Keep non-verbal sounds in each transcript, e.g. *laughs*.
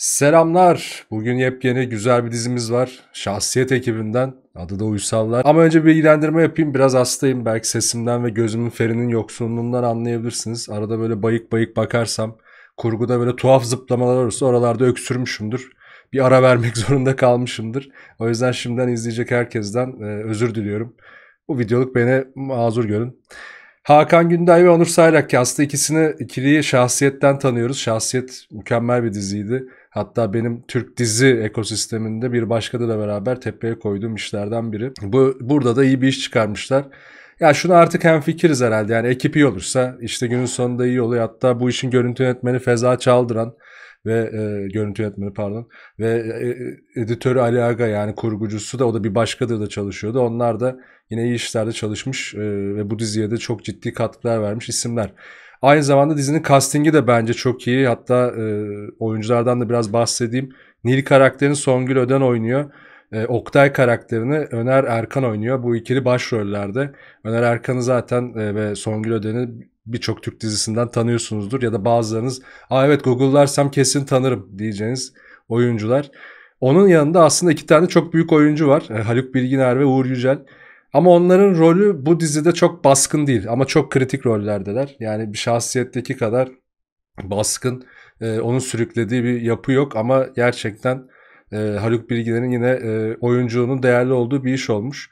Selamlar. Bugün yepyeni güzel bir dizimiz var. Şahsiyet ekibinden. Adı da Uysallar. Ama önce bir bilgilendirme yapayım. Biraz hastayım. Belki sesimden ve gözümün ferinin yoksunluğundan anlayabilirsiniz. Arada böyle bayık bayık bakarsam kurguda böyle tuhaf zıplamalar olursa oralarda öksürmüşümdür. Bir ara vermek *laughs* zorunda kalmışımdır. O yüzden şimdiden izleyecek herkesten e, özür diliyorum. Bu videoluk beni mazur görün. Hakan Günday ve Onur Sayrak aslında ikisini ikiliyi şahsiyetten tanıyoruz. Şahsiyet mükemmel bir diziydi. Hatta benim Türk dizi ekosisteminde bir başkadır da beraber tepeye koyduğum işlerden biri. Bu burada da iyi bir iş çıkarmışlar. Ya şunu artık hem fikiriz herhalde. Yani ekip iyi olursa işte günün sonunda iyi oluyor. Hatta bu işin görüntü yönetmeni Feza Çaldıran ve e, görüntü yönetmeni pardon ve e, e, editörü Ali Aga yani kurgucusu da o da bir başkadır da çalışıyordu. Onlar da yine iyi işlerde çalışmış e, ve bu diziye de çok ciddi katkılar vermiş isimler. Aynı zamanda dizinin castingi de bence çok iyi. Hatta e, oyunculardan da biraz bahsedeyim. Nil karakterini Songül Öden oynuyor. E, Oktay karakterini Öner Erkan oynuyor. Bu ikili başrollerde. Öner Erkan'ı zaten e, ve Songül Öden'i birçok Türk dizisinden tanıyorsunuzdur ya da bazılarınız "Aa evet Google'larsam kesin tanırım." diyeceğiniz oyuncular. Onun yanında aslında iki tane çok büyük oyuncu var. E, Haluk Bilginer ve Uğur Yücel. Ama onların rolü bu dizide çok baskın değil ama çok kritik rollerdeler. Yani bir şahsiyetteki kadar baskın, e, onun sürüklediği bir yapı yok ama gerçekten e, Haluk Bilginer'in yine e, oyunculuğunun değerli olduğu bir iş olmuş.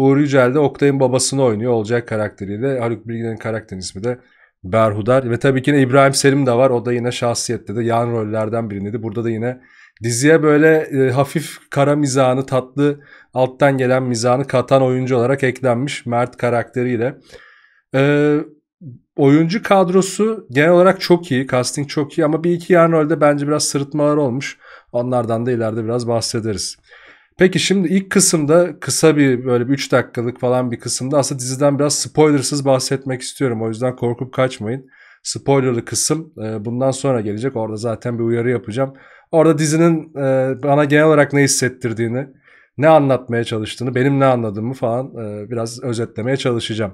Uğur Yücel de Oktay'ın babasını oynuyor olacak karakteriyle. Haluk Bilginer'in karakterin ismi de Berhudar. Ve tabii ki İbrahim Selim de var. O da yine şahsiyette de yan rollerden birindeydi. Burada da yine diziye böyle e, hafif kara mizahını, tatlı alttan gelen mizahını katan oyuncu olarak eklenmiş Mert karakteriyle. E, oyuncu kadrosu genel olarak çok iyi. Casting çok iyi ama bir iki yan rolde bence biraz sırıtmalar olmuş. Onlardan da ileride biraz bahsederiz. Peki şimdi ilk kısımda kısa bir böyle 3 dakikalık falan bir kısımda aslında diziden biraz spoilersız bahsetmek istiyorum. O yüzden korkup kaçmayın. Spoilerlı kısım ee, bundan sonra gelecek. Orada zaten bir uyarı yapacağım. Orada dizinin e, bana genel olarak ne hissettirdiğini, ne anlatmaya çalıştığını, benim ne anladığımı falan e, biraz özetlemeye çalışacağım.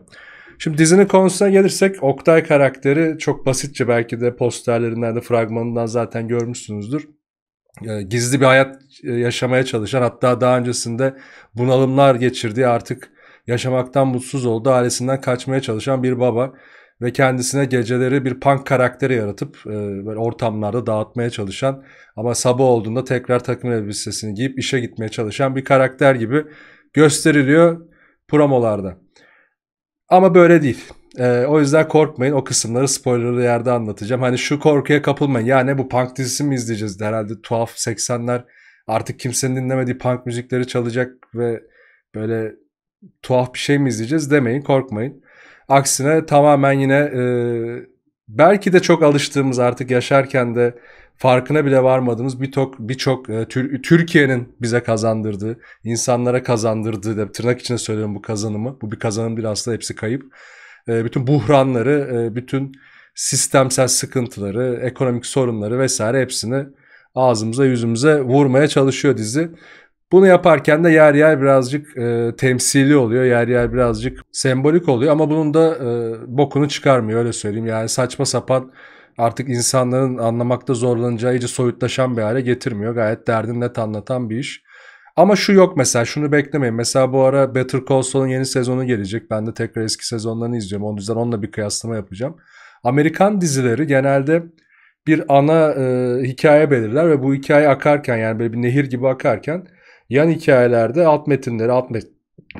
Şimdi dizinin konusuna gelirsek Oktay karakteri çok basitçe belki de posterlerinden de fragmanından zaten görmüşsünüzdür. E, gizli bir hayat e, yaşamaya çalışan hatta daha öncesinde bunalımlar geçirdiği artık yaşamaktan mutsuz oldu ailesinden kaçmaya çalışan bir baba ve kendisine geceleri bir punk karakteri yaratıp e, böyle ortamlarda dağıtmaya çalışan ama sabah olduğunda tekrar takım elbisesini giyip işe gitmeye çalışan bir karakter gibi gösteriliyor promolarda. Ama böyle değil. E, o yüzden korkmayın. O kısımları spoilerlı yerde anlatacağım. Hani şu korkuya kapılmayın. Yani bu punk dizisi mi izleyeceğiz? Herhalde tuhaf 80'ler artık kimsenin dinlemediği punk müzikleri çalacak ve böyle tuhaf bir şey mi izleyeceğiz demeyin. Korkmayın. Aksine tamamen yine e, belki de çok alıştığımız artık yaşarken de farkına bile varmadığımız birçok birçok e, Türkiye'nin bize kazandırdığı, insanlara kazandırdığı de tırnak içinde söylüyorum bu kazanımı. Bu bir kazanım değil aslında hepsi kayıp ee, bütün buhranları, e, bütün sistemsel sıkıntıları, ekonomik sorunları vesaire hepsini ağzımıza yüzümüze vurmaya çalışıyor dizi. Bunu yaparken de yer yer birazcık e, temsili oluyor, yer yer birazcık sembolik oluyor ama bunun da e, bokunu çıkarmıyor öyle söyleyeyim. Yani saçma sapan artık insanların anlamakta zorlanacağı iyice soyutlaşan bir hale getirmiyor. Gayet derdin net anlatan bir iş. Ama şu yok mesela şunu beklemeyin. Mesela bu ara Better Call Saul'un yeni sezonu gelecek. Ben de tekrar eski sezonlarını izleyeceğim O yüzden onunla bir kıyaslama yapacağım. Amerikan dizileri genelde bir ana e, hikaye belirler ve bu hikaye akarken yani böyle bir nehir gibi akarken yan hikayelerde alt metinleri alt met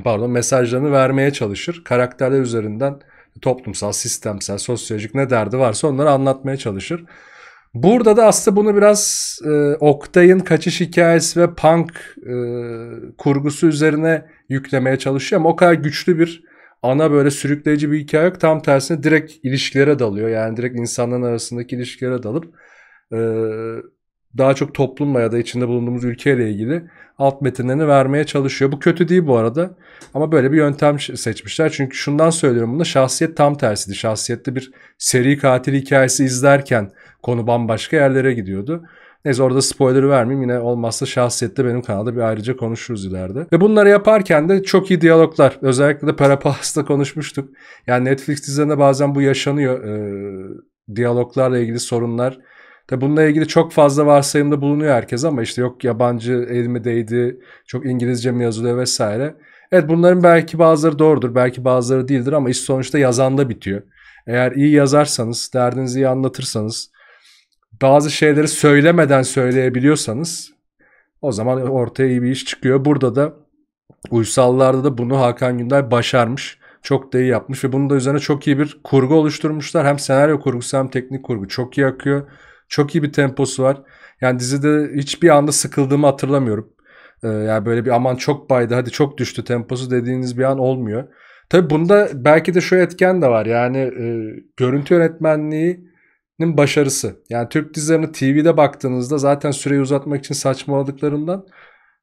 pardon mesajlarını vermeye çalışır. Karakterler üzerinden toplumsal, sistemsel, sosyolojik ne derdi varsa onları anlatmaya çalışır. Burada da aslında bunu biraz e, Oktay'ın kaçış hikayesi ve punk e, kurgusu üzerine yüklemeye çalışıyor ama o kadar güçlü bir ana böyle sürükleyici bir hikaye yok. Tam tersine direkt ilişkilere dalıyor. Yani direkt insanların arasındaki ilişkilere dalıp e, daha çok toplumla ya da içinde bulunduğumuz ülkeyle ilgili alt metinlerini vermeye çalışıyor. Bu kötü değil bu arada ama böyle bir yöntem seçmişler. Çünkü şundan söylüyorum bunu şahsiyet tam tersiydi. Şahsiyette bir seri katil hikayesi izlerken konu bambaşka yerlere gidiyordu. Neyse orada spoiler vermeyeyim yine olmazsa şahsiyette benim kanalda bir ayrıca konuşuruz ileride. Ve bunları yaparken de çok iyi diyaloglar. Özellikle de Parapahas'ta konuşmuştuk. Yani Netflix dizilerinde bazen bu yaşanıyor. Ee, diyaloglarla ilgili sorunlar Tabi bununla ilgili çok fazla varsayımda bulunuyor herkes ama işte yok yabancı elime değdi, çok İngilizce mi yazılıyor vesaire. Evet bunların belki bazıları doğrudur, belki bazıları değildir ama iş sonuçta yazanda bitiyor. Eğer iyi yazarsanız, derdinizi iyi anlatırsanız, bazı şeyleri söylemeden söyleyebiliyorsanız o zaman ortaya iyi bir iş çıkıyor. Burada da uysallarda da bunu Hakan Günday başarmış. Çok da iyi yapmış ve bunun da üzerine çok iyi bir kurgu oluşturmuşlar. Hem senaryo kurgusu hem teknik kurgu çok iyi akıyor. Çok iyi bir temposu var. Yani dizide hiçbir anda sıkıldığımı hatırlamıyorum. Ee, yani böyle bir aman çok baydı hadi çok düştü temposu dediğiniz bir an olmuyor. Tabii bunda belki de şu etken de var. Yani e, görüntü yönetmenliğinin başarısı. Yani Türk dizilerini TV'de baktığınızda zaten süreyi uzatmak için saçmaladıklarından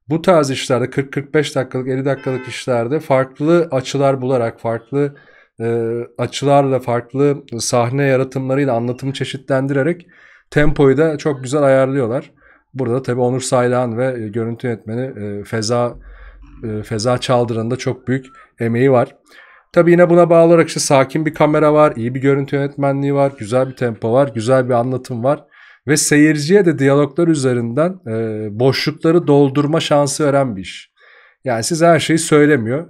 bu tarz işlerde 40-45 dakikalık 50 dakikalık işlerde farklı açılar bularak farklı e, açılarla farklı sahne yaratımlarıyla anlatımı çeşitlendirerek Tempoyu da çok güzel ayarlıyorlar. Burada da tabii Onur Saylan ve e, görüntü yönetmeni e, Feza e, Feza Çaldır'ın çok büyük emeği var. Tabi yine buna bağlı olarak işte sakin bir kamera var, iyi bir görüntü yönetmenliği var, güzel bir tempo var, güzel bir anlatım var. Ve seyirciye de diyaloglar üzerinden e, boşlukları doldurma şansı veren bir iş. Yani siz her şeyi söylemiyor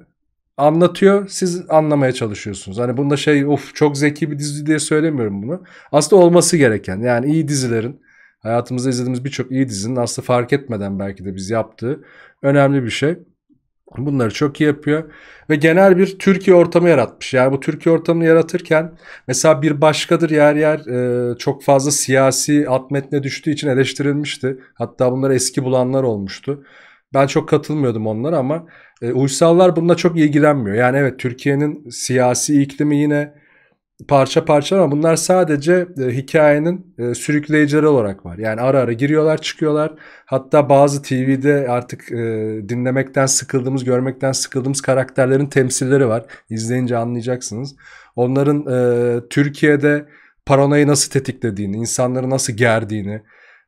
anlatıyor. Siz anlamaya çalışıyorsunuz. Hani bunda şey of çok zeki bir dizi diye söylemiyorum bunu. Aslında olması gereken yani iyi dizilerin hayatımızda izlediğimiz birçok iyi dizinin aslında fark etmeden belki de biz yaptığı önemli bir şey. Bunları çok iyi yapıyor ve genel bir Türkiye ortamı yaratmış. Yani bu Türkiye ortamını yaratırken mesela bir başkadır yer yer e, çok fazla siyasi alt düştüğü için eleştirilmişti. Hatta bunlar eski bulanlar olmuştu. Ben çok katılmıyordum onlara ama e, uysallar bununla çok ilgilenmiyor. Yani evet Türkiye'nin siyasi iklimi yine parça parça ama bunlar sadece e, hikayenin e, sürükleyicileri olarak var. Yani ara ara giriyorlar çıkıyorlar. Hatta bazı TV'de artık e, dinlemekten sıkıldığımız, görmekten sıkıldığımız karakterlerin temsilleri var. İzleyince anlayacaksınız. Onların e, Türkiye'de paranoyu nasıl tetiklediğini, insanları nasıl gerdiğini,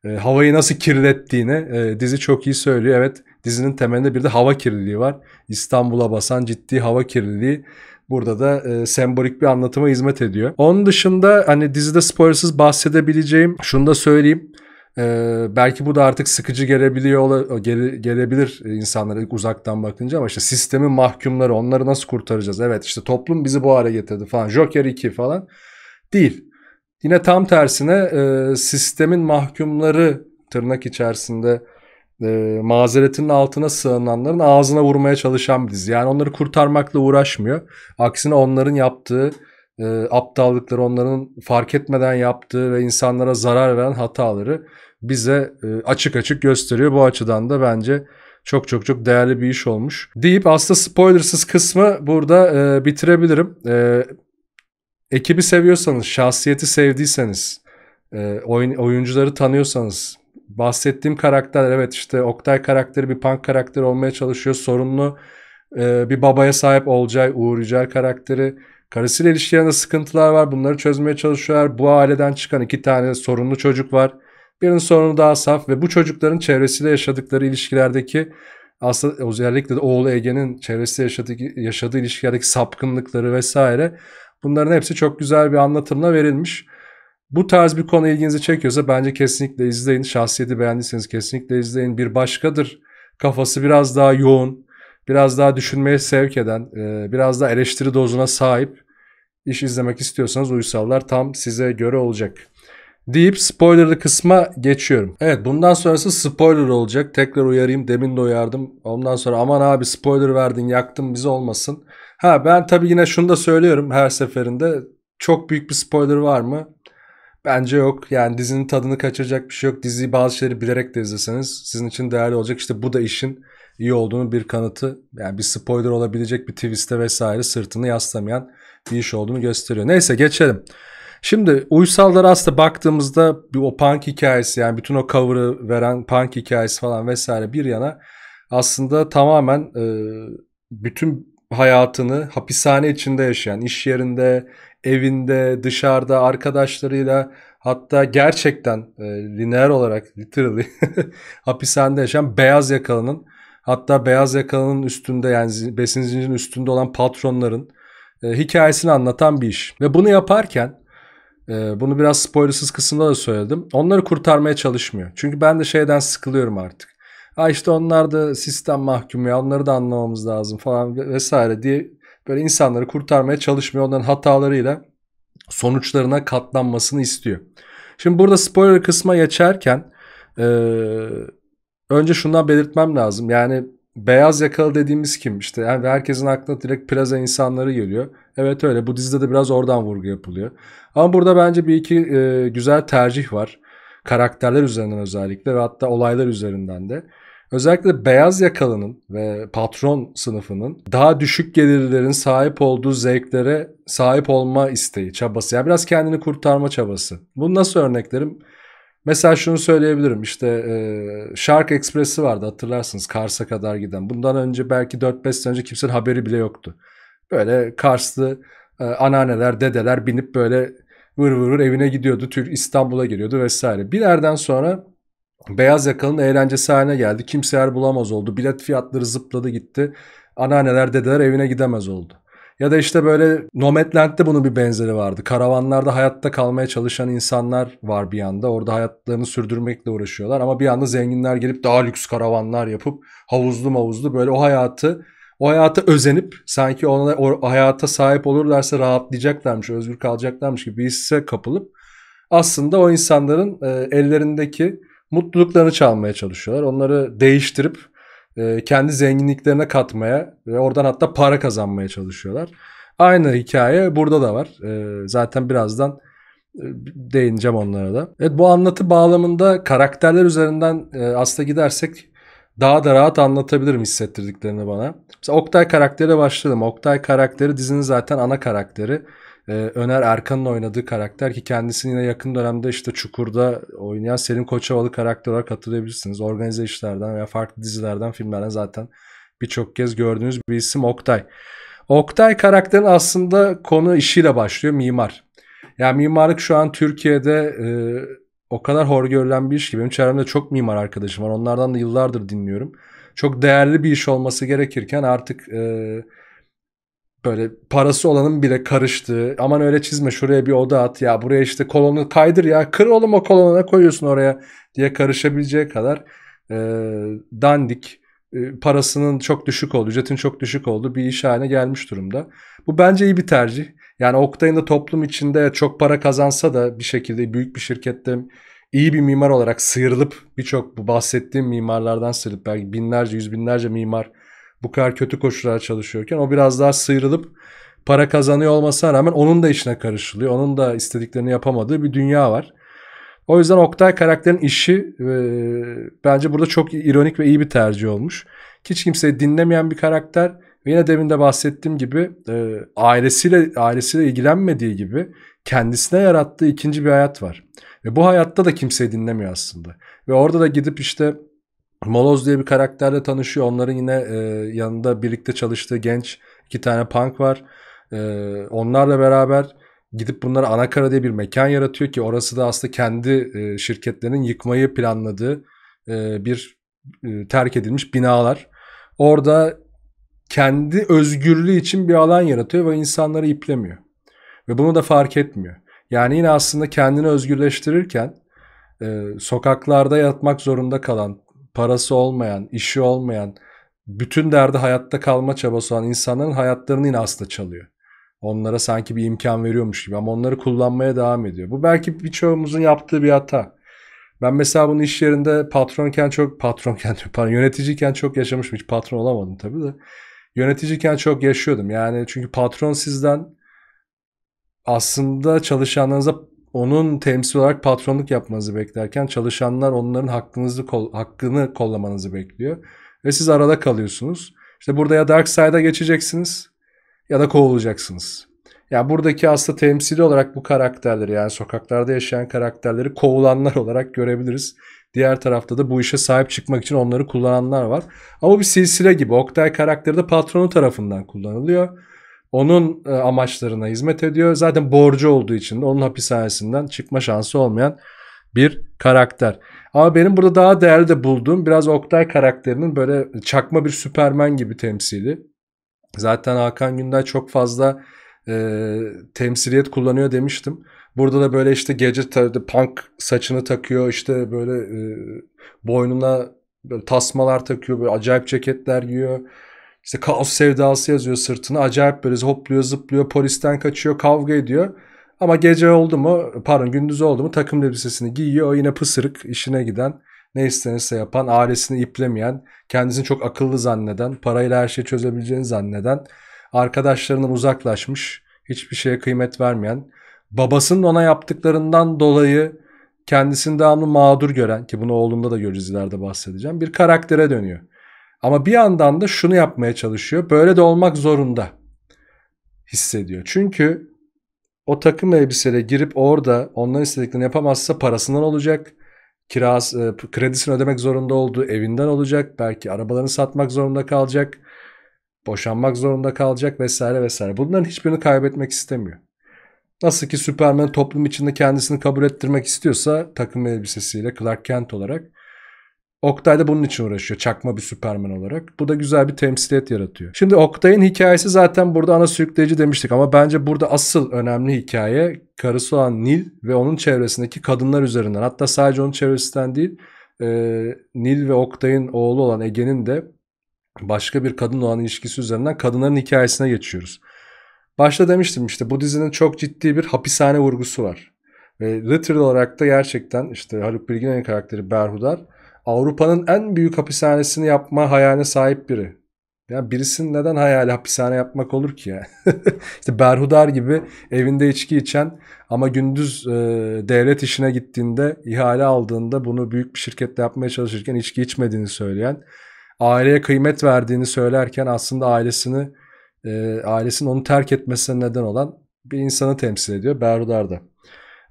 e, havayı nasıl kirlettiğini e, dizi çok iyi söylüyor. Evet Dizinin temelinde bir de hava kirliliği var. İstanbul'a basan ciddi hava kirliliği burada da e, sembolik bir anlatıma hizmet ediyor. Onun dışında hani dizide spoilersız bahsedebileceğim şunu da söyleyeyim. Ee, belki bu da artık sıkıcı gelebiliyor gele, gelebilir insanlara ilk uzaktan bakınca ama işte sistemin mahkumları onları nasıl kurtaracağız? Evet işte toplum bizi bu hale getirdi falan. Joker 2 falan değil. Yine tam tersine e, sistemin mahkumları tırnak içerisinde e, mazeretinin altına sığınanların ağzına vurmaya çalışan bir dizi. Yani onları kurtarmakla uğraşmıyor. Aksine onların yaptığı e, aptallıkları, onların fark etmeden yaptığı ve insanlara zarar veren hataları bize e, açık açık gösteriyor. Bu açıdan da bence çok çok çok değerli bir iş olmuş. Deyip aslında spoilersız kısmı burada e, bitirebilirim. E, ekibi seviyorsanız, şahsiyeti sevdiyseniz, e, oyun, oyuncuları tanıyorsanız, bahsettiğim karakter evet işte Oktay karakteri bir punk karakter olmaya çalışıyor. Sorunlu e, bir babaya sahip olacak, Uğur Yücel karakteri. Karısıyla ilişkilerinde sıkıntılar var. Bunları çözmeye çalışıyorlar. Bu aileden çıkan iki tane sorunlu çocuk var. Birinin sorunu daha saf ve bu çocukların çevresiyle yaşadıkları ilişkilerdeki aslında özellikle de oğlu Ege'nin çevresiyle yaşadığı, yaşadığı ilişkilerdeki sapkınlıkları vesaire bunların hepsi çok güzel bir anlatımla verilmiş. Bu tarz bir konu ilginizi çekiyorsa bence kesinlikle izleyin. Şahsiyeti beğendiyseniz kesinlikle izleyin. Bir başkadır. Kafası biraz daha yoğun, biraz daha düşünmeye sevk eden, e, biraz daha eleştiri dozuna sahip iş izlemek istiyorsanız uysallar tam size göre olacak. Deyip spoilerlı kısma geçiyorum. Evet bundan sonrası spoiler olacak. Tekrar uyarayım. Demin de uyardım. Ondan sonra aman abi spoiler verdin yaktın bizi olmasın. Ha ben tabii yine şunu da söylüyorum her seferinde. Çok büyük bir spoiler var mı? Bence yok. Yani dizinin tadını kaçıracak bir şey yok. Diziyi bazı şeyleri bilerek de izleseniz sizin için değerli olacak. İşte bu da işin iyi olduğunu bir kanıtı. Yani bir spoiler olabilecek bir twist'e vesaire sırtını yaslamayan bir iş olduğunu gösteriyor. Neyse geçelim. Şimdi uysallara aslında baktığımızda o punk hikayesi yani bütün o cover'ı veren punk hikayesi falan vesaire bir yana aslında tamamen e, bütün hayatını hapishane içinde yaşayan, iş yerinde, evinde, dışarıda, arkadaşlarıyla hatta gerçekten e, lineer olarak literally *laughs* hapishanede yaşayan beyaz yakalının hatta beyaz yakalının üstünde yani besin zincirinin üstünde olan patronların e, hikayesini anlatan bir iş. Ve bunu yaparken e, bunu biraz spoilersız kısımda da söyledim. Onları kurtarmaya çalışmıyor. Çünkü ben de şeyden sıkılıyorum artık. Ha işte onlar da sistem mahkumu ya onları da anlamamız lazım falan vesaire diye böyle insanları kurtarmaya çalışmıyor. Onların hatalarıyla sonuçlarına katlanmasını istiyor. Şimdi burada spoiler kısma geçerken e, önce şundan belirtmem lazım. Yani beyaz yakalı dediğimiz kim? İşte yani herkesin aklına direkt plaza insanları geliyor. Evet öyle bu dizide de biraz oradan vurgu yapılıyor. Ama burada bence bir iki e, güzel tercih var. Karakterler üzerinden özellikle ve hatta olaylar üzerinden de. Özellikle beyaz yakalının ve patron sınıfının daha düşük gelirlerin sahip olduğu zevklere sahip olma isteği, çabası. Yani biraz kendini kurtarma çabası. Bunu nasıl örneklerim? Mesela şunu söyleyebilirim işte e, Shark Express'i vardı hatırlarsınız Kars'a kadar giden. Bundan önce belki 4-5 sene önce kimsenin haberi bile yoktu. Böyle Karslı e, anneanneler, dedeler binip böyle vır vır, evine gidiyordu. Türk İstanbul'a geliyordu vesaire. Bir yerden sonra Beyaz yakalının eğlencesi haline geldi. Kimse yer bulamaz oldu. Bilet fiyatları zıpladı gitti. Anneanneler dedeler evine gidemez oldu. Ya da işte böyle Nomadland'de bunun bir benzeri vardı. Karavanlarda hayatta kalmaya çalışan insanlar var bir yanda. Orada hayatlarını sürdürmekle uğraşıyorlar. Ama bir yanda zenginler gelip daha lüks karavanlar yapıp havuzlu mavuzlu böyle o hayatı o hayata özenip sanki ona o hayata sahip olurlarsa rahatlayacaklarmış, özgür kalacaklarmış gibi bir hisse kapılıp aslında o insanların e, ellerindeki mutluluklarını çalmaya çalışıyorlar. Onları değiştirip e, kendi zenginliklerine katmaya ve oradan hatta para kazanmaya çalışıyorlar. Aynı hikaye burada da var. E, zaten birazdan e, değineceğim onlara da. Evet bu anlatı bağlamında karakterler üzerinden e, aslında gidersek daha da rahat anlatabilirim hissettirdiklerini bana. Mesela Oktay karaktere başladım. Oktay karakteri dizinin zaten ana karakteri e, Öner Erkan'ın oynadığı karakter ki kendisini yine yakın dönemde işte Çukur'da oynayan Selim Koçovalı karakter olarak hatırlayabilirsiniz. Organize işlerden veya farklı dizilerden, filmlerden zaten birçok kez gördüğünüz bir isim Oktay. Oktay karakterin aslında konu işiyle başlıyor mimar. Yani mimarlık şu an Türkiye'de e, o kadar hor görülen bir iş ki benim çevremde çok mimar arkadaşım var. Onlardan da yıllardır dinliyorum. Çok değerli bir iş olması gerekirken artık e, böyle parası olanın bile karıştığı aman öyle çizme şuraya bir oda at ya buraya işte kolonu kaydır ya kır oğlum o kolonuna koyuyorsun oraya diye karışabileceği kadar e, dandik parasının çok düşük oldu, ücretin çok düşük oldu, bir iş haline gelmiş durumda. Bu bence iyi bir tercih. Yani Oktay'ın da toplum içinde çok para kazansa da bir şekilde büyük bir şirkette iyi bir mimar olarak sıyrılıp birçok bu bahsettiğim mimarlardan sıyrılıp belki binlerce yüz binlerce mimar bu kadar kötü koşullar çalışıyorken o biraz daha sıyrılıp para kazanıyor olmasına rağmen onun da işine karışılıyor. Onun da istediklerini yapamadığı bir dünya var. O yüzden Oktay karakterin işi e, bence burada çok ironik ve iyi bir tercih olmuş. Hiç kimseyi dinlemeyen bir karakter ve yine demin de bahsettiğim gibi e, ailesiyle ailesiyle ilgilenmediği gibi kendisine yarattığı ikinci bir hayat var. Ve bu hayatta da kimseyi dinlemiyor aslında. Ve orada da gidip işte Moloz diye bir karakterle tanışıyor. Onların yine e, yanında birlikte çalıştığı genç iki tane punk var. E, onlarla beraber gidip bunlara Anakara diye bir mekan yaratıyor ki orası da aslında kendi e, şirketlerinin yıkmayı planladığı e, bir e, terk edilmiş binalar. Orada kendi özgürlüğü için bir alan yaratıyor ve insanları iplemiyor. Ve bunu da fark etmiyor. Yani yine aslında kendini özgürleştirirken e, sokaklarda yatmak zorunda kalan, parası olmayan, işi olmayan, bütün derdi hayatta kalma çabası olan insanların hayatlarını yine aslında çalıyor. Onlara sanki bir imkan veriyormuş gibi ama onları kullanmaya devam ediyor. Bu belki birçoğumuzun yaptığı bir hata. Ben mesela bunu iş yerinde patronken çok patronken pardon, yöneticiyken çok yaşamışım. Hiç patron olamadım tabii de. Yöneticiyken çok yaşıyordum. Yani çünkü patron sizden aslında çalışanlarınıza onun temsil olarak patronluk yapmanızı beklerken çalışanlar onların hakkınızı hakkını kollamanızı bekliyor. Ve siz arada kalıyorsunuz. İşte burada ya dark side'a geçeceksiniz ya da kovulacaksınız. Yani buradaki aslında temsili olarak bu karakterleri yani sokaklarda yaşayan karakterleri kovulanlar olarak görebiliriz. Diğer tarafta da bu işe sahip çıkmak için onları kullananlar var. Ama bir silsile gibi Oktay karakteri de patronu tarafından kullanılıyor onun e, amaçlarına hizmet ediyor. Zaten borcu olduğu için onun hapishanesinden çıkma şansı olmayan bir karakter. Ama benim burada daha değerli de bulduğum biraz Oktay karakterinin böyle çakma bir süpermen gibi temsili. Zaten Hakan Günday çok fazla e, temsiliyet kullanıyor demiştim. Burada da böyle işte gece punk saçını takıyor işte böyle e, boynuna böyle tasmalar takıyor böyle acayip ceketler giyiyor. İşte kaos sevdası yazıyor sırtına. Acayip böyle hopluyor, zıplıyor, polisten kaçıyor, kavga ediyor. Ama gece oldu mu, pardon gündüz oldu mu takım elbisesini giyiyor. O yine pısırık, işine giden, ne istenirse yapan, ailesini iplemeyen, kendisini çok akıllı zanneden, parayla her şeyi çözebileceğini zanneden, arkadaşlarından uzaklaşmış, hiçbir şeye kıymet vermeyen, babasının ona yaptıklarından dolayı kendisini devamlı mağdur gören ki bunu oğlumda da göreceğiz ileride bahsedeceğim bir karaktere dönüyor. Ama bir yandan da şunu yapmaya çalışıyor. Böyle de olmak zorunda hissediyor. Çünkü o takım elbiseyle girip orada onların istediklerini yapamazsa parasından olacak. Kiras, e, kredisini ödemek zorunda olduğu evinden olacak. Belki arabalarını satmak zorunda kalacak. Boşanmak zorunda kalacak vesaire vesaire. Bunların hiçbirini kaybetmek istemiyor. Nasıl ki Superman toplum içinde kendisini kabul ettirmek istiyorsa takım elbisesiyle Clark Kent olarak Oktay da bunun için uğraşıyor çakma bir süpermen olarak. Bu da güzel bir temsiliyet yaratıyor. Şimdi Oktay'ın hikayesi zaten burada ana sürükleyici demiştik ama bence burada asıl önemli hikaye karısı olan Nil ve onun çevresindeki kadınlar üzerinden. Hatta sadece onun çevresinden değil e, Nil ve Oktay'ın oğlu olan Ege'nin de başka bir kadın olan ilişkisi üzerinden kadınların hikayesine geçiyoruz. Başta demiştim işte bu dizinin çok ciddi bir hapishane vurgusu var. Ve literal olarak da gerçekten işte Haluk Bilginer'in karakteri Berhudar Avrupa'nın en büyük hapishanesini yapma hayaline sahip biri. Ya birisinin neden hayali hapishane yapmak olur ki ya? *laughs* İşte Berhudar gibi evinde içki içen ama gündüz e, devlet işine gittiğinde, ihale aldığında bunu büyük bir şirkette yapmaya çalışırken içki içmediğini söyleyen, aileye kıymet verdiğini söylerken aslında ailesini e, ailesinin onu terk etmesine neden olan bir insanı temsil ediyor da.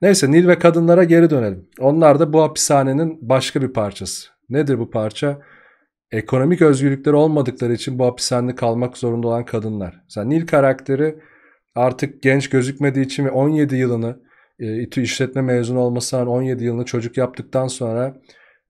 Neyse Nil ve kadınlara geri dönelim. Onlar da bu hapishanenin başka bir parçası. Nedir bu parça? Ekonomik özgürlükleri olmadıkları için bu hapishanede kalmak zorunda olan kadınlar. Mesela Nil karakteri artık genç gözükmediği için ve 17 yılını e, İTÜ işletme mezunu olmasından 17 yılını çocuk yaptıktan sonra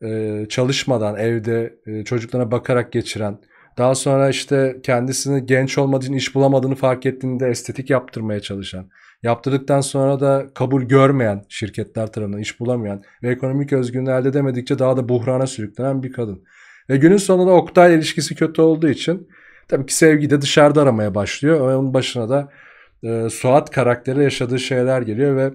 e, çalışmadan evde e, çocuklarına bakarak geçiren daha sonra işte kendisini genç olmadığı için iş bulamadığını fark ettiğinde estetik yaptırmaya çalışan Yaptırdıktan sonra da kabul görmeyen şirketler tarafından iş bulamayan ve ekonomik özgürlüğünü elde edemedikçe daha da buhrana sürüklenen bir kadın. Ve günün sonunda Oktay ilişkisi kötü olduğu için tabii ki sevgi de dışarıda aramaya başlıyor. Ve onun başına da e, Suat karakteri yaşadığı şeyler geliyor ve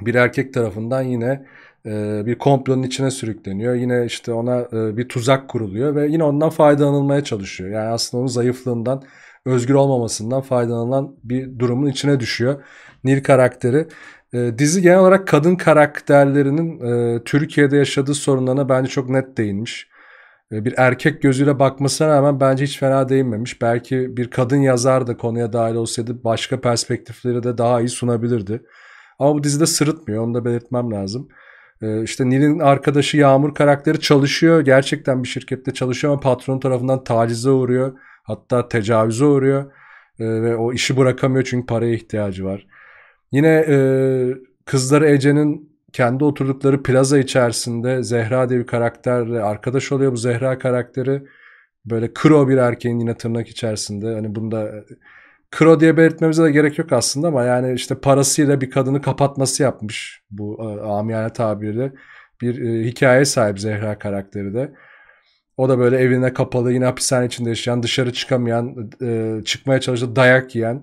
bir erkek tarafından yine e, bir komplonun içine sürükleniyor. Yine işte ona e, bir tuzak kuruluyor ve yine ondan faydalanılmaya çalışıyor. Yani aslında onun zayıflığından özgür olmamasından faydalanılan bir durumun içine düşüyor. Nil karakteri. E, dizi genel olarak kadın karakterlerinin e, Türkiye'de yaşadığı sorunlarına bence çok net değinmiş. E, bir erkek gözüyle bakmasına rağmen bence hiç fena değinmemiş. Belki bir kadın yazar da konuya dahil olsaydı başka perspektifleri de daha iyi sunabilirdi. Ama bu dizide sırıtmıyor onu da belirtmem lazım. E, işte Nil'in arkadaşı Yağmur karakteri çalışıyor. Gerçekten bir şirkette çalışıyor ama patron tarafından tacize uğruyor Hatta tecavüze uğruyor e, ve o işi bırakamıyor çünkü paraya ihtiyacı var. Yine e, kızları Ece'nin kendi oturdukları plaza içerisinde Zehra diye bir karakterle arkadaş oluyor. Bu Zehra karakteri böyle kro bir erkeğin yine tırnak içerisinde. Hani bunda kro diye belirtmemize de gerek yok aslında ama yani işte parasıyla bir kadını kapatması yapmış bu e, amiyane tabirle bir e, hikaye sahip Zehra karakteri de. O da böyle evine kapalı yine hapishane içinde yaşayan, dışarı çıkamayan, e, çıkmaya çalıştığı dayak yiyen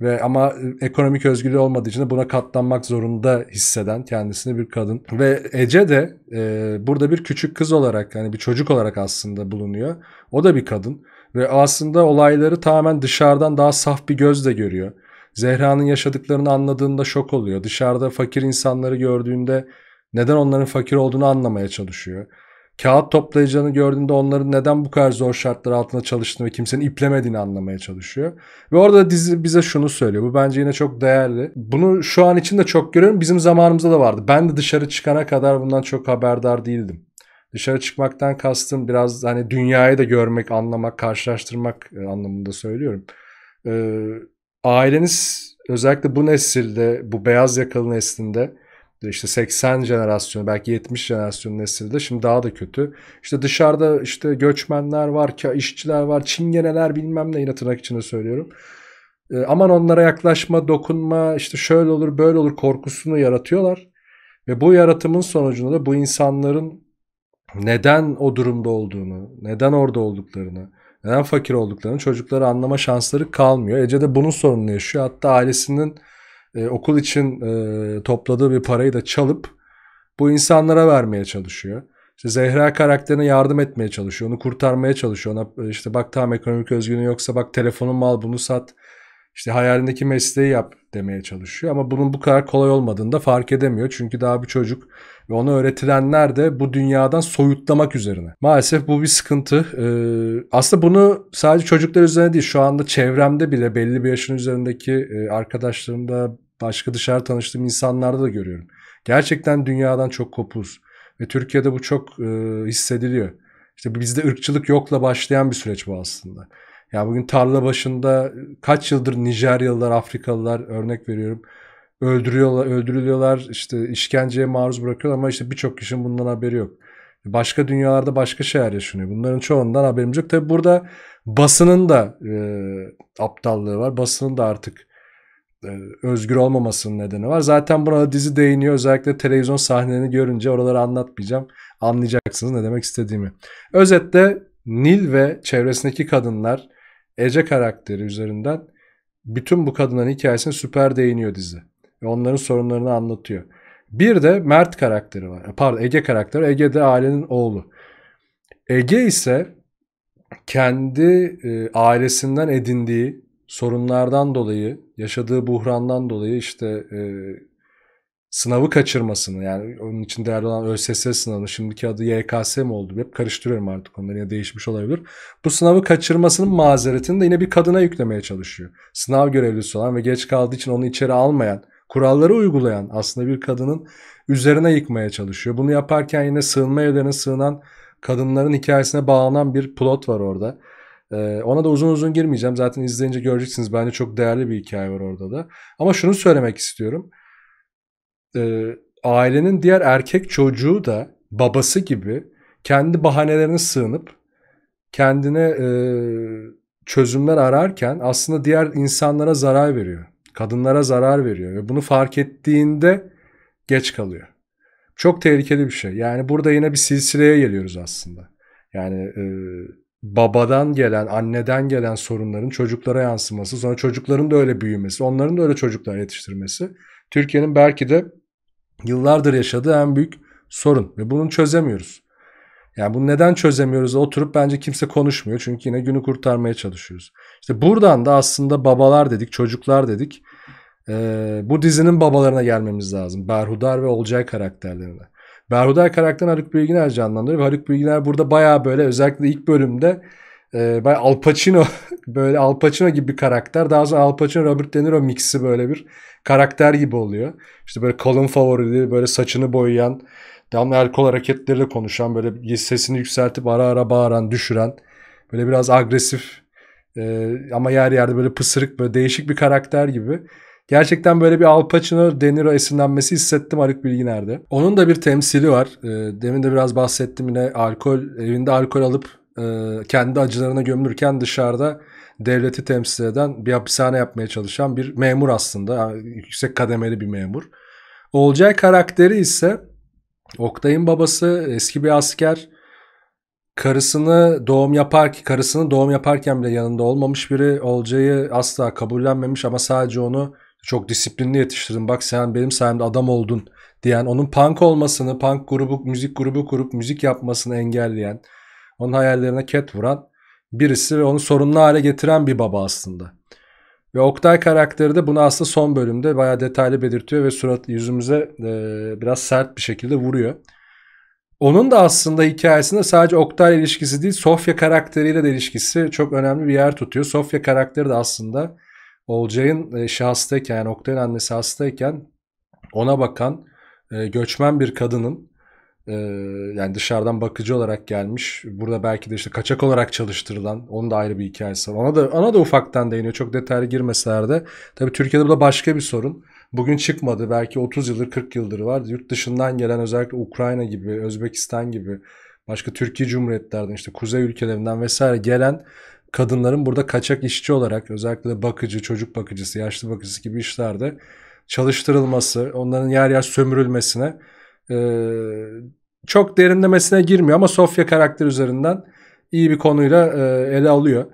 ve ama e, ekonomik özgürlüğü olmadığı için de buna katlanmak zorunda hisseden kendisini bir kadın. Ve Ece de e, burada bir küçük kız olarak yani bir çocuk olarak aslında bulunuyor. O da bir kadın ve aslında olayları tamamen dışarıdan daha saf bir gözle görüyor. Zehra'nın yaşadıklarını anladığında şok oluyor. Dışarıda fakir insanları gördüğünde neden onların fakir olduğunu anlamaya çalışıyor kağıt toplayıcılarını gördüğünde onların neden bu kadar zor şartlar altında çalıştığını ve kimsenin iplemediğini anlamaya çalışıyor. Ve orada dizi bize şunu söylüyor. Bu bence yine çok değerli. Bunu şu an için de çok görüyorum. Bizim zamanımızda da vardı. Ben de dışarı çıkana kadar bundan çok haberdar değildim. Dışarı çıkmaktan kastım biraz hani dünyayı da görmek, anlamak, karşılaştırmak e, anlamında söylüyorum. Ee, aileniz özellikle bu nesilde, bu beyaz yakalı neslinde işte 80 jenerasyonu belki 70 jenerasyon nesilde şimdi daha da kötü. İşte dışarıda işte göçmenler var, işçiler var, çingeneler bilmem ne yine tırnak söylüyorum. E, aman onlara yaklaşma, dokunma, işte şöyle olur böyle olur korkusunu yaratıyorlar. Ve bu yaratımın sonucunda da bu insanların neden o durumda olduğunu, neden orada olduklarını, neden fakir olduklarını çocukları anlama şansları kalmıyor. Ece de bunun sorununu yaşıyor. Hatta ailesinin e, okul için e, topladığı bir parayı da çalıp bu insanlara vermeye çalışıyor. İşte Zehra karakterine yardım etmeye çalışıyor. Onu kurtarmaya çalışıyor. Ona e, işte bak tam ekonomik özgürlüğün yoksa bak telefonun mal bunu sat. İşte hayalindeki mesleği yap demeye çalışıyor. Ama bunun bu kadar kolay olmadığını da fark edemiyor. Çünkü daha bir çocuk ve ona öğretilenler de bu dünyadan soyutlamak üzerine. Maalesef bu bir sıkıntı. Ee, aslında bunu sadece çocuklar üzerine değil şu anda çevremde bile belli bir yaşın üzerindeki e, arkadaşlarımda başka dışarı tanıştığım insanlarda da görüyorum. Gerçekten dünyadan çok kopuz ve Türkiye'de bu çok e, hissediliyor. İşte bizde ırkçılık yokla başlayan bir süreç bu aslında. Ya bugün tarla başında e, kaç yıldır Nijeryalılar, Afrikalılar örnek veriyorum öldürüyorlar, öldürülüyorlar, işte işkenceye maruz bırakıyorlar ama işte birçok kişinin bundan haberi yok. Başka dünyalarda başka şeyler yaşanıyor. Bunların çoğundan haberimiz yok. Tabi burada basının da e, aptallığı var. Basının da artık e, özgür olmamasının nedeni var. Zaten buna dizi değiniyor. Özellikle televizyon sahnelerini görünce oraları anlatmayacağım. Anlayacaksınız ne demek istediğimi. Özetle Nil ve çevresindeki kadınlar Ece karakteri üzerinden bütün bu kadınların hikayesini süper değiniyor dizi. Ve onların sorunlarını anlatıyor. Bir de Mert karakteri var. E, pardon Ege karakteri. Ege de ailenin oğlu. Ege ise kendi e, ailesinden edindiği sorunlardan dolayı, yaşadığı buhrandan dolayı işte e, sınavı kaçırmasını yani onun için değerli olan ÖSS sınavı şimdiki adı YKS mi oldu? Hep karıştırıyorum artık onları ya değişmiş olabilir. Bu sınavı kaçırmasının mazeretini de yine bir kadına yüklemeye çalışıyor. Sınav görevlisi olan ve geç kaldığı için onu içeri almayan, kuralları uygulayan aslında bir kadının üzerine yıkmaya çalışıyor. Bunu yaparken yine sığınma evlerine sığınan kadınların hikayesine bağlanan bir plot var orada. Ee, ona da uzun uzun girmeyeceğim. Zaten izleyince göreceksiniz. Bence çok değerli bir hikaye var orada da. Ama şunu söylemek istiyorum. Ee, ailenin diğer erkek çocuğu da babası gibi kendi bahanelerine sığınıp kendine e, çözümler ararken aslında diğer insanlara zarar veriyor. Kadınlara zarar veriyor ve bunu fark ettiğinde geç kalıyor. Çok tehlikeli bir şey. Yani burada yine bir silsileye geliyoruz aslında. Yani e, babadan gelen, anneden gelen sorunların çocuklara yansıması, sonra çocukların da öyle büyümesi, onların da öyle çocuklar yetiştirmesi Türkiye'nin belki de yıllardır yaşadığı en büyük sorun ve bunu çözemiyoruz. Yani bunu neden çözemiyoruz oturup bence kimse konuşmuyor. Çünkü yine günü kurtarmaya çalışıyoruz. İşte buradan da aslında babalar dedik, çocuklar dedik. Ee, bu dizinin babalarına gelmemiz lazım. Berhudar ve Olcay karakterlerine. Berhudar karakterini Haluk Bilginer canlandırıyor. Ve Haluk Bilginer burada baya böyle özellikle ilk bölümde e, bayağı Al Pacino *laughs* böyle Al Pacino gibi bir karakter. Daha sonra Al Pacino Robert De Niro mixi böyle bir karakter gibi oluyor. İşte böyle kalın favorili böyle saçını boyayan devamlı el kol hareketleriyle konuşan böyle sesini yükseltip ara ara bağıran düşüren böyle biraz agresif e, ama yer yerde böyle pısırık böyle değişik bir karakter gibi. Gerçekten böyle bir Al Pacino, De Niro esinlenmesi hissettim Haluk Bilginer'de. Onun da bir temsili var. Ee, demin de biraz bahsettim yine alkol, evinde alkol alıp e, kendi acılarına gömülürken dışarıda devleti temsil eden bir hapishane yapmaya çalışan bir memur aslında. Yüksek kademeli bir memur. Olcay karakteri ise Oktay'ın babası eski bir asker. Karısını doğum yapar ki karısını doğum yaparken bile yanında olmamış biri Olcay'ı asla kabullenmemiş ama sadece onu çok disiplinli yetiştirdim. Bak sen benim sayemde adam oldun diyen, onun punk olmasını, punk grubu, müzik grubu kurup müzik yapmasını engelleyen, onun hayallerine ket vuran birisi ve onu sorunlu hale getiren bir baba aslında. Ve Oktay karakteri de bunu aslında son bölümde bayağı detaylı belirtiyor ve surat yüzümüze e, biraz sert bir şekilde vuruyor. Onun da aslında hikayesinde sadece Oktay ilişkisi değil Sofya karakteriyle de ilişkisi çok önemli bir yer tutuyor. Sofya karakteri de aslında Olcay'ın e, şahastayken yani Oktay'ın annesi hastayken ona bakan e, göçmen bir kadının e, yani dışarıdan bakıcı olarak gelmiş. Burada belki de işte kaçak olarak çalıştırılan onun da ayrı bir hikayesi var. Ona da ona da ufaktan değiniyor. Çok detaylı girmeseler de. Tabii Türkiye'de bu da başka bir sorun. Bugün çıkmadı. Belki 30 yıldır 40 yıldır var. Yurt dışından gelen özellikle Ukrayna gibi, Özbekistan gibi başka Türkiye Cumhuriyetlerden işte kuzey ülkelerinden vesaire gelen kadınların burada kaçak işçi olarak özellikle bakıcı, çocuk bakıcısı, yaşlı bakıcısı gibi işlerde çalıştırılması, onların yer yer sömürülmesine e, çok derinlemesine girmiyor ama Sofya karakter üzerinden iyi bir konuyla e, ele alıyor.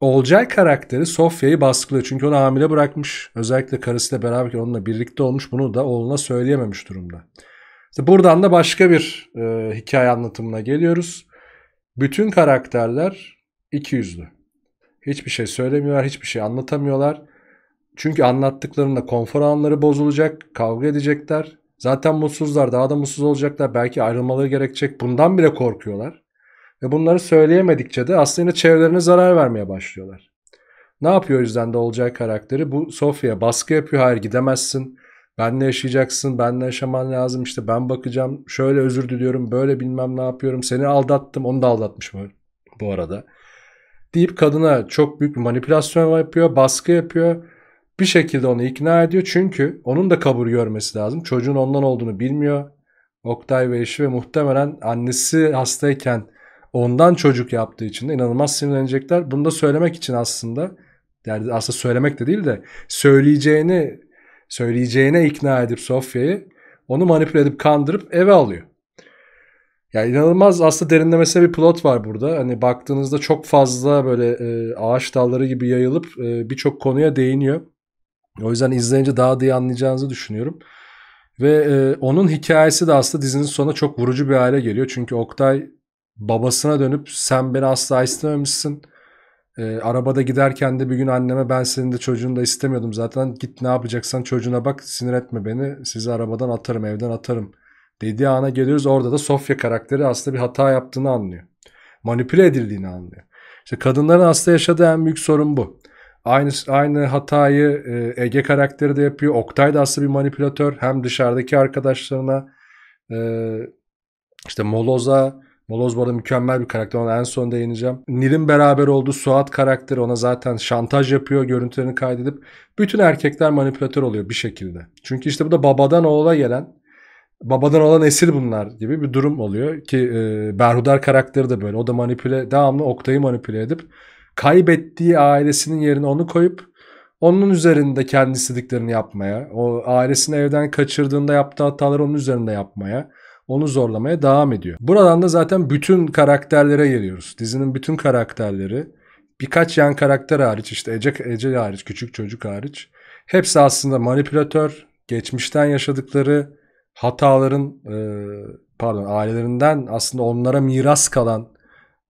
Olcay karakteri Sofya'yı baskılıyor. Çünkü onu hamile bırakmış. Özellikle karısıyla beraber onunla birlikte olmuş. Bunu da oğluna söyleyememiş durumda. İşte buradan da başka bir e, hikaye anlatımına geliyoruz. Bütün karakterler İki yüzlü. Hiçbir şey söylemiyorlar, hiçbir şey anlatamıyorlar. Çünkü anlattıklarında konfor alanları bozulacak, kavga edecekler. Zaten mutsuzlar, daha da mutsuz olacaklar. Belki ayrılmaları gerekecek. Bundan bile korkuyorlar. Ve bunları söyleyemedikçe de aslında çevrelerine zarar vermeye başlıyorlar. Ne yapıyor o yüzden de olacak karakteri? Bu Sofya baskı yapıyor. Hayır gidemezsin. Benle yaşayacaksın. Benle yaşaman lazım. İşte ben bakacağım. Şöyle özür diliyorum. Böyle bilmem ne yapıyorum. Seni aldattım. Onu da aldatmış bu arada deyip kadına çok büyük bir manipülasyon yapıyor, baskı yapıyor. Bir şekilde onu ikna ediyor çünkü onun da kabul görmesi lazım. Çocuğun ondan olduğunu bilmiyor. Oktay ve eşi ve muhtemelen annesi hastayken ondan çocuk yaptığı için de inanılmaz sinirlenecekler. Bunu da söylemek için aslında yani aslında söylemek de değil de söyleyeceğini söyleyeceğine ikna edip Sofya'yı onu manipüle edip kandırıp eve alıyor. Ya inanılmaz aslında derinlemesine bir plot var burada. Hani baktığınızda çok fazla böyle e, ağaç dalları gibi yayılıp e, birçok konuya değiniyor. O yüzden izleyince daha da iyi anlayacağınızı düşünüyorum. Ve e, onun hikayesi de aslında dizinin sonuna çok vurucu bir hale geliyor. Çünkü Oktay babasına dönüp sen beni asla istememişsin. E, arabada giderken de bir gün anneme ben senin de çocuğunu da istemiyordum zaten. Git ne yapacaksan çocuğuna bak sinir etme beni. Sizi arabadan atarım evden atarım dediği ana geliyoruz. Orada da Sofya karakteri aslında bir hata yaptığını anlıyor. Manipüle edildiğini anlıyor. İşte kadınların aslında yaşadığı en büyük sorun bu. Aynı aynı hatayı e, Ege karakteri de yapıyor. Oktay da aslında bir manipülatör. Hem dışarıdaki arkadaşlarına e, işte Moloz'a Moloz bu arada mükemmel bir karakter. Ona en son değineceğim. Nil'in beraber olduğu Suat karakteri ona zaten şantaj yapıyor. Görüntülerini kaydedip bütün erkekler manipülatör oluyor bir şekilde. Çünkü işte bu da babadan oğula gelen babadan olan esir bunlar gibi bir durum oluyor. Ki e, Berhudar karakteri de böyle. O da manipüle, devamlı Oktay'ı manipüle edip kaybettiği ailesinin yerine onu koyup onun üzerinde kendi istediklerini yapmaya, o ailesini evden kaçırdığında yaptığı hataları onun üzerinde yapmaya, onu zorlamaya devam ediyor. Buradan da zaten bütün karakterlere geliyoruz. Dizinin bütün karakterleri birkaç yan karakter hariç işte Ece, Ece hariç, küçük çocuk hariç hepsi aslında manipülatör, geçmişten yaşadıkları hataların e, pardon ailelerinden aslında onlara miras kalan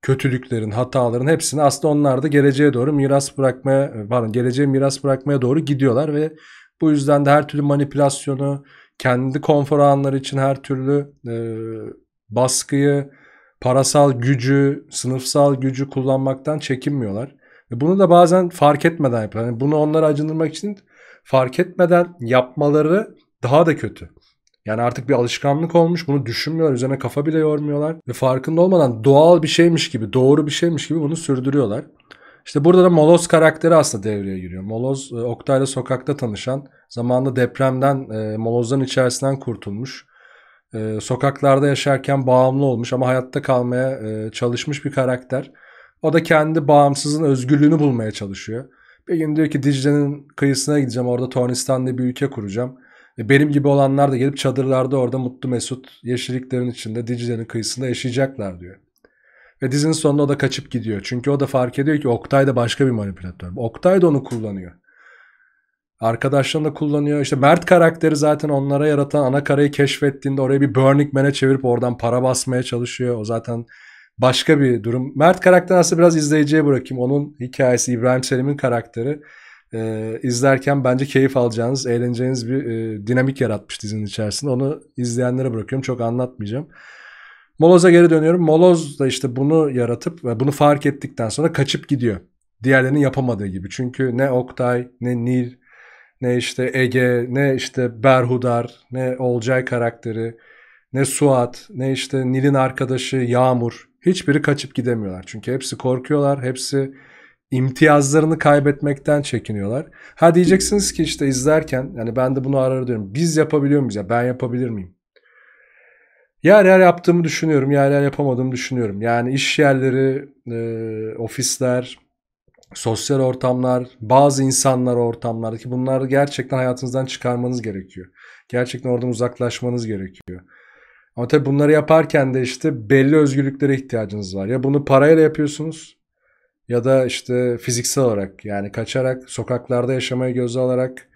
kötülüklerin, hataların hepsini aslında onlar da geleceğe doğru miras bırakmaya e, pardon geleceğe miras bırakmaya doğru gidiyorlar ve bu yüzden de her türlü manipülasyonu, kendi konfor alanları için her türlü e, baskıyı, parasal gücü, sınıfsal gücü kullanmaktan çekinmiyorlar. E, bunu da bazen fark etmeden yapıyorlar. Yani bunu onlara acındırmak için fark etmeden yapmaları daha da kötü. Yani artık bir alışkanlık olmuş. Bunu düşünmüyorlar. Üzerine kafa bile yormuyorlar. Ve farkında olmadan doğal bir şeymiş gibi, doğru bir şeymiş gibi bunu sürdürüyorlar. İşte burada da Moloz karakteri aslında devreye giriyor. Moloz e, Oktay'la sokakta tanışan, zamanında depremden, e, Moloz'dan içerisinden kurtulmuş. E, sokaklarda yaşarken bağımlı olmuş ama hayatta kalmaya çalışmış bir karakter. O da kendi bağımsızın özgürlüğünü bulmaya çalışıyor. Bir gün diyor ki Dicle'nin kıyısına gideceğim. Orada Tornistan'da bir ülke kuracağım. E, benim gibi olanlar da gelip çadırlarda orada mutlu mesut yeşilliklerin içinde Dicle'nin kıyısında yaşayacaklar diyor. Ve dizinin sonunda o da kaçıp gidiyor. Çünkü o da fark ediyor ki Oktay da başka bir manipülatör. Oktay da onu kullanıyor. Arkadaşlarını da kullanıyor. İşte Mert karakteri zaten onlara yaratan ana karayı keşfettiğinde oraya bir Burning Man'e çevirip oradan para basmaya çalışıyor. O zaten başka bir durum. Mert karakteri aslında biraz izleyiciye bırakayım. Onun hikayesi İbrahim Selim'in karakteri e, izlerken bence keyif alacağınız, eğleneceğiniz bir e, dinamik yaratmış dizinin içerisinde. Onu izleyenlere bırakıyorum. Çok anlatmayacağım. Moloz'a geri dönüyorum. Moloz da işte bunu yaratıp ve bunu fark ettikten sonra kaçıp gidiyor. Diğerlerinin yapamadığı gibi. Çünkü ne Oktay, ne Nil, ne işte Ege, ne işte Berhudar, ne Olcay karakteri, ne Suat, ne işte Nil'in arkadaşı Yağmur. Hiçbiri kaçıp gidemiyorlar. Çünkü hepsi korkuyorlar, hepsi imtiyazlarını kaybetmekten çekiniyorlar. Ha diyeceksiniz ki işte izlerken yani ben de bunu ara ara diyorum. Biz yapabiliyor muyuz ya ben yapabilir miyim? Yer yer yaptığımı düşünüyorum. Yer yer yapamadığımı düşünüyorum. Yani iş yerleri, e, ofisler, sosyal ortamlar, bazı insanlar ortamlar ki bunları gerçekten hayatınızdan çıkarmanız gerekiyor. Gerçekten oradan uzaklaşmanız gerekiyor. Ama tabii bunları yaparken de işte belli özgürlüklere ihtiyacınız var. Ya bunu parayla yapıyorsunuz ya da işte fiziksel olarak yani kaçarak sokaklarda yaşamayı göze alarak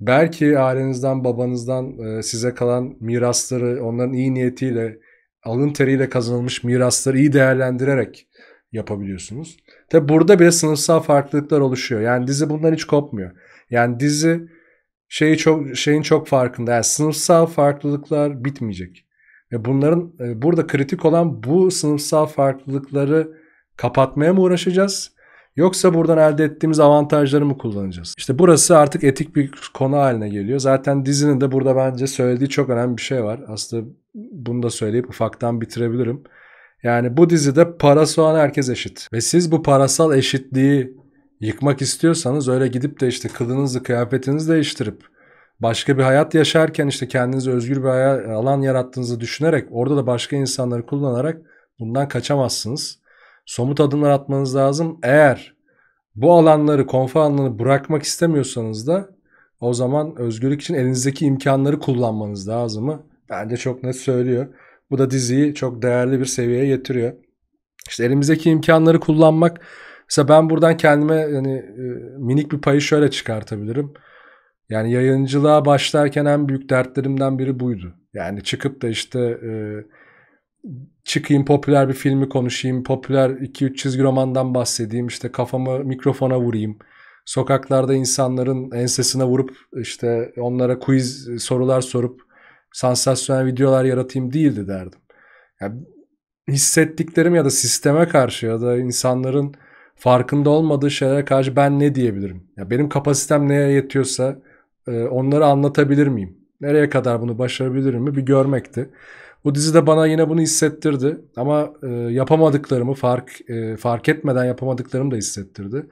belki ailenizden babanızdan e, size kalan mirasları onların iyi niyetiyle alın teriyle kazanılmış mirasları iyi değerlendirerek yapabiliyorsunuz. Tabi burada bile sınıfsal farklılıklar oluşuyor. Yani dizi bundan hiç kopmuyor. Yani dizi şeyi çok şeyin çok farkında. Yani sınıfsal farklılıklar bitmeyecek. Ve bunların e, burada kritik olan bu sınıfsal farklılıkları kapatmaya mı uğraşacağız? Yoksa buradan elde ettiğimiz avantajları mı kullanacağız? İşte burası artık etik bir konu haline geliyor. Zaten dizinin de burada bence söylediği çok önemli bir şey var. Aslında bunu da söyleyip ufaktan bitirebilirim. Yani bu dizide parası olan herkes eşit. Ve siz bu parasal eşitliği yıkmak istiyorsanız öyle gidip de işte kılınızı kıyafetinizi değiştirip başka bir hayat yaşarken işte kendinize özgür bir alan yarattığınızı düşünerek orada da başka insanları kullanarak bundan kaçamazsınız somut adımlar atmanız lazım. Eğer bu alanları, konfor alanını bırakmak istemiyorsanız da o zaman özgürlük için elinizdeki imkanları kullanmanız lazım mı? bence çok net söylüyor. Bu da diziyi çok değerli bir seviyeye getiriyor. İşte elimizdeki imkanları kullanmak. Mesela ben buradan kendime yani e, minik bir payı şöyle çıkartabilirim. Yani yayıncılığa başlarken en büyük dertlerimden biri buydu. Yani çıkıp da işte e, çıkayım popüler bir filmi konuşayım, popüler 2-3 çizgi romandan bahsedeyim, işte kafamı mikrofona vurayım. Sokaklarda insanların ensesine vurup işte onlara quiz e, sorular sorup sansasyonel videolar yaratayım değildi derdim. Yani hissettiklerim ya da sisteme karşı ya da insanların farkında olmadığı şeylere karşı ben ne diyebilirim? Ya benim kapasitem neye yetiyorsa e, onları anlatabilir miyim? Nereye kadar bunu başarabilirim mi bir görmekti. Bu dizi de bana yine bunu hissettirdi. Ama e, yapamadıklarımı fark e, fark etmeden yapamadıklarımı da hissettirdi.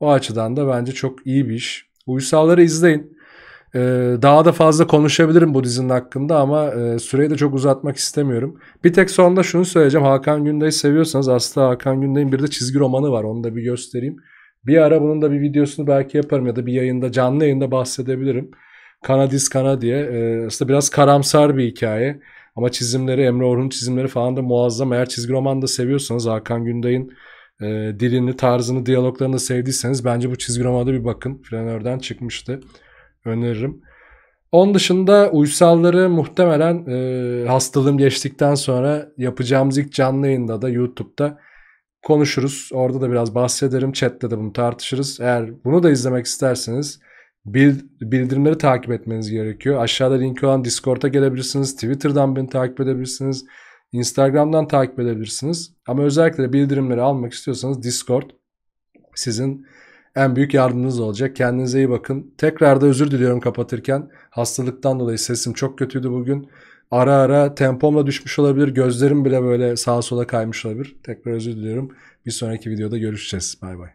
O açıdan da bence çok iyi bir iş. Uysalları izleyin. E, daha da fazla konuşabilirim bu dizinin hakkında ama e, süreyi de çok uzatmak istemiyorum. Bir tek sonunda şunu söyleyeceğim. Hakan Günday'ı seviyorsanız aslında Hakan Günday'ın bir de çizgi romanı var. Onu da bir göstereyim. Bir ara bunun da bir videosunu belki yaparım ya da bir yayında canlı yayında bahsedebilirim. Kanadis Kana diye. E, aslında biraz karamsar bir hikaye. Ama çizimleri Emre Orhun çizimleri falan da muazzam. Eğer çizgi roman da seviyorsanız Hakan Günday'ın e, dilini, tarzını, diyaloglarını da sevdiyseniz bence bu çizgi romanda bir bakın. Flanör'den çıkmıştı. Öneririm. Onun dışında uysalları muhtemelen e, hastalığım geçtikten sonra yapacağımız ilk canlı yayında da YouTube'da konuşuruz. Orada da biraz bahsederim. Chat'te de bunu tartışırız. Eğer bunu da izlemek isterseniz bildirimleri takip etmeniz gerekiyor. Aşağıda link olan Discord'a gelebilirsiniz. Twitter'dan beni takip edebilirsiniz. Instagram'dan takip edebilirsiniz. Ama özellikle bildirimleri almak istiyorsanız Discord sizin en büyük yardımınız olacak. Kendinize iyi bakın. Tekrar da özür diliyorum kapatırken. Hastalıktan dolayı sesim çok kötüydü bugün. Ara ara tempomla düşmüş olabilir. Gözlerim bile böyle sağa sola kaymış olabilir. Tekrar özür diliyorum. Bir sonraki videoda görüşeceğiz. Bay bay.